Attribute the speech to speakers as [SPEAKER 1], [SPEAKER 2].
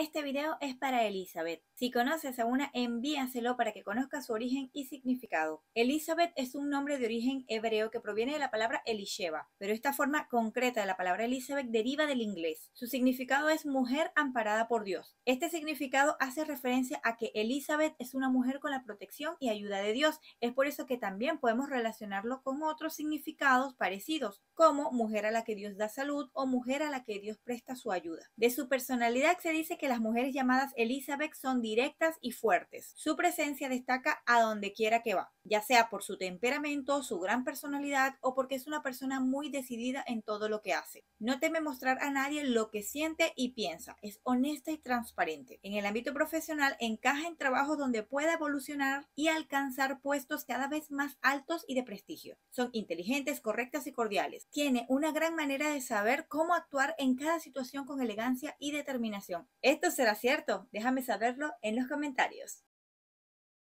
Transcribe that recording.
[SPEAKER 1] Este video es para Elizabeth. Si conoces a una, envíaselo para que conozca su origen y significado. Elizabeth es un nombre de origen hebreo que proviene de la palabra Eliseba, pero esta forma concreta de la palabra Elizabeth deriva del inglés. Su significado es mujer amparada por Dios. Este significado hace referencia a que Elizabeth es una mujer con la protección y ayuda de Dios. Es por eso que también podemos relacionarlo con otros significados parecidos, como mujer a la que Dios da salud o mujer a la que Dios presta su ayuda. De su personalidad se dice que las mujeres llamadas Elizabeth son directas y fuertes. Su presencia destaca a donde quiera que va, ya sea por su temperamento, su gran personalidad o porque es una persona muy decidida en todo lo que hace. No teme mostrar a nadie lo que siente y piensa. Es honesta y transparente. En el ámbito profesional encaja en trabajos donde pueda evolucionar y alcanzar puestos cada vez más altos y de prestigio. Son inteligentes, correctas y cordiales. Tiene una gran manera de saber cómo actuar en cada situación con elegancia y determinación. Esto será cierto, déjame saberlo en los comentarios.